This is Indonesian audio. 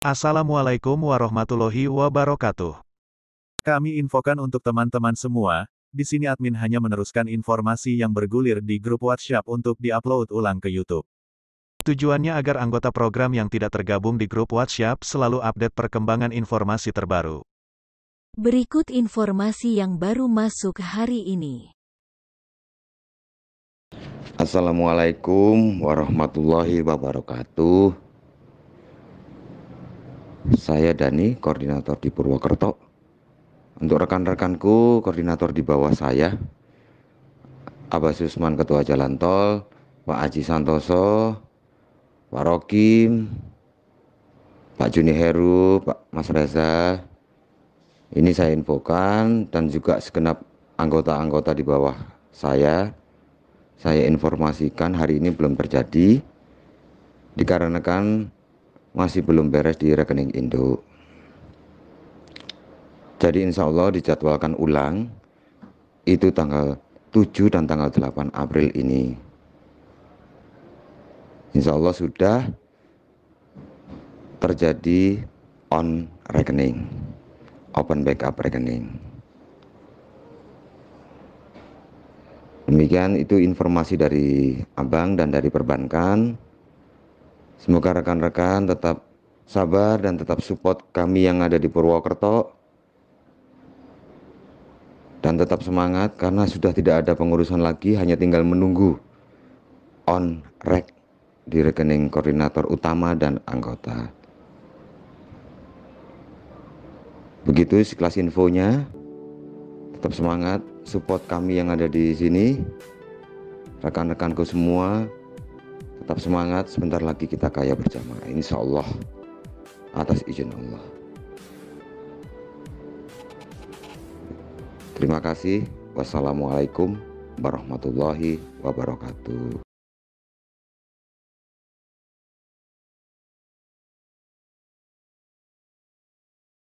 Assalamualaikum warahmatullahi wabarakatuh. Kami infokan untuk teman-teman semua, di sini admin hanya meneruskan informasi yang bergulir di grup WhatsApp untuk diupload ulang ke YouTube. Tujuannya agar anggota program yang tidak tergabung di grup WhatsApp selalu update perkembangan informasi terbaru. Berikut informasi yang baru masuk hari ini. Assalamualaikum warahmatullahi wabarakatuh. Saya Dani, koordinator di Purwokerto. Untuk rekan-rekanku, koordinator di bawah saya, Abas Usman Ketua Jalan Tol, Pak Aji Santoso, Pak Rokim, Pak Juni Heru, Pak Mas Reza. Ini saya infokan dan juga segenap anggota-anggota di bawah saya. Saya informasikan hari ini belum terjadi dikarenakan masih belum beres di rekening induk. Jadi insya Allah dijadwalkan ulang itu tanggal 7 dan tanggal 8 April ini. Insya Allah sudah terjadi on rekening, open backup rekening. Demikian itu informasi dari Abang dan dari perbankan. Semoga rekan-rekan tetap sabar dan tetap support kami yang ada di Purwokerto dan tetap semangat karena sudah tidak ada pengurusan lagi hanya tinggal menunggu on rek di rekening koordinator utama dan anggota. Begitu sekelas infonya. Tetap semangat, support kami yang ada di sini. Rekan-rekanku semua, Tetap semangat, sebentar lagi kita kaya bersama. Insya Allah, atas izin Allah. Terima kasih. Wassalamualaikum warahmatullahi wabarakatuh.